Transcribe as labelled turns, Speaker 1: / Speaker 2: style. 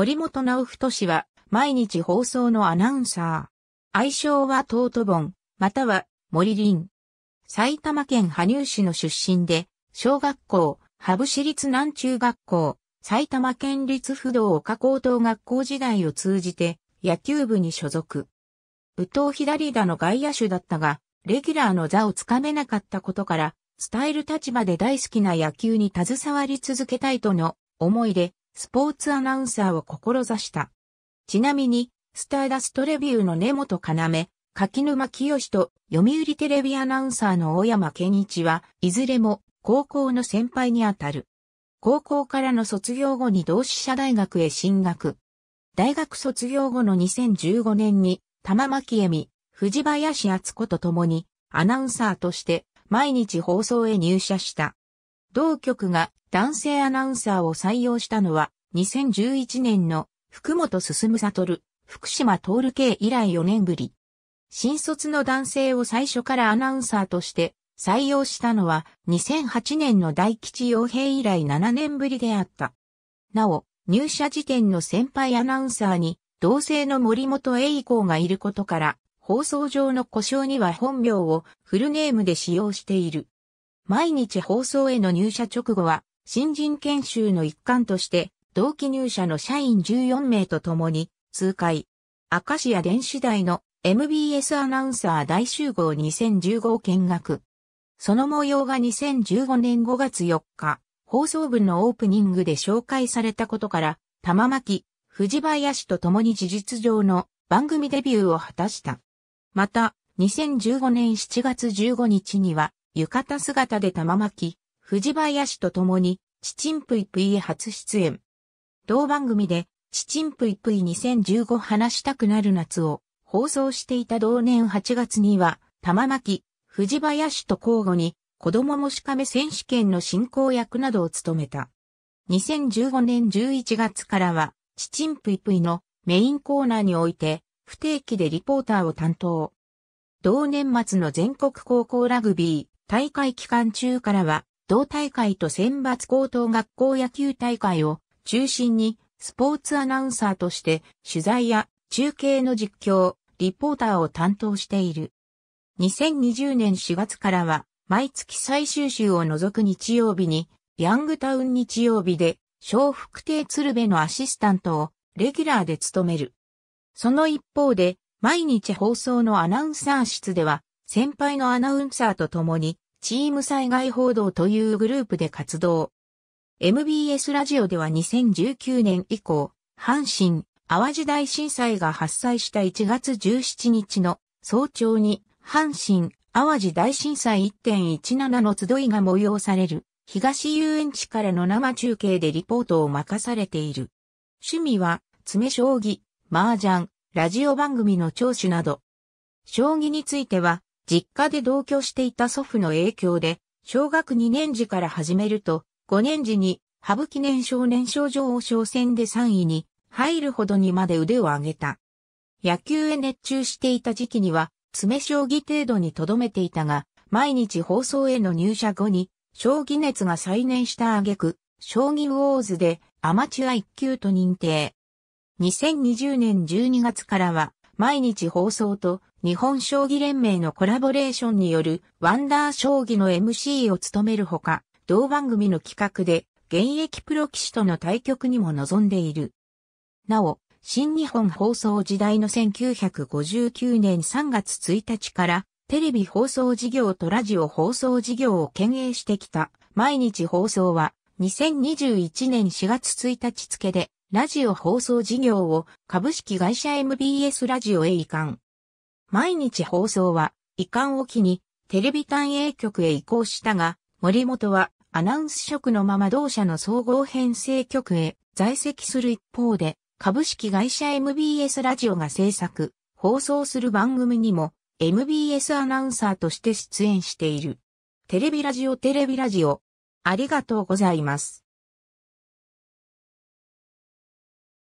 Speaker 1: 森本直太氏は、毎日放送のアナウンサー。愛称はトートボン、または森林。埼玉県羽生市の出身で、小学校、羽生市立南中学校、埼玉県立不動岡高等学校時代を通じて野球部に所属。武藤左打の外野手だったが、レギュラーの座をつかめなかったことから、伝える立場で大好きな野球に携わり続けたいとの思いで、スポーツアナウンサーを志した。ちなみに、スターダストレビューの根本要、柿沼清と読売テレビアナウンサーの大山健一はいずれも高校の先輩にあたる。高校からの卒業後に同志社大学へ進学。大学卒業後の2015年に玉巻恵美、藤林敦子と共にアナウンサーとして毎日放送へ入社した。同局が男性アナウンサーを採用したのは、2011年の福本進悟、福島徹系以来4年ぶり。新卒の男性を最初からアナウンサーとして採用したのは2008年の大吉洋平以来7年ぶりであった。なお、入社時点の先輩アナウンサーに同性の森本栄降がいることから、放送上の故障には本名をフルネームで使用している。毎日放送への入社直後は新人研修の一環として、同期入社の社員14名と共に、数回、カシア電子大の MBS アナウンサー大集合2015を見学。その模様が2015年5月4日、放送部のオープニングで紹介されたことから、玉巻、藤林と共に事実上の番組デビューを果たした。また、2015年7月15日には、浴衣姿で玉巻、藤林と共に、チチンプイプイへ初出演。同番組で、チチンプイプイ2015話したくなる夏を放送していた同年8月には、玉巻、藤林と交互に、子供もしかめ選手権の進行役などを務めた。2015年11月からは、チチンプイプイのメインコーナーにおいて、不定期でリポーターを担当。同年末の全国高校ラグビー大会期間中からは、同大会と選抜高等学校野球大会を中心にスポーツアナウンサーとして取材や中継の実況、リポーターを担当している。2020年4月からは毎月最終週を除く日曜日にヤングタウン日曜日で小福亭鶴瓶のアシスタントをレギュラーで務める。その一方で毎日放送のアナウンサー室では先輩のアナウンサーと共にチーム災害報道というグループで活動。MBS ラジオでは2019年以降、阪神、淡路大震災が発災した1月17日の早朝に、阪神、淡路大震災1.17の集いが催される、東遊園地からの生中継でリポートを任されている。趣味は、詰将棋、麻雀、ラジオ番組の聴取など。将棋については、実家で同居していた祖父の影響で、小学2年時から始めると、5年時に、ハブ記念少年少女王将戦で3位に入るほどにまで腕を上げた。野球へ熱中していた時期には、詰将棋程度に留めていたが、毎日放送への入社後に、将棋熱が再燃した挙句、将棋ウォーズでアマチュア1級と認定。2020年12月からは、毎日放送と日本将棋連盟のコラボレーションによるワンダー将棋の MC を務めるほか、同番組の企画で現役プロ棋士との対局にも臨んでいる。なお、新日本放送時代の1959年3月1日からテレビ放送事業とラジオ放送事業を兼営してきた毎日放送は2021年4月1日付でラジオ放送事業を株式会社 MBS ラジオへ移管。毎日放送は、遺憾を機に、テレビ単営局へ移行したが、森本はアナウンス職のまま同社の総合編成局へ在籍する一方で、株式会社 MBS ラジオが制作、放送する番組にも MBS アナウンサーとして出演している。テレビラジオテレビラジオ。ありがとうございます。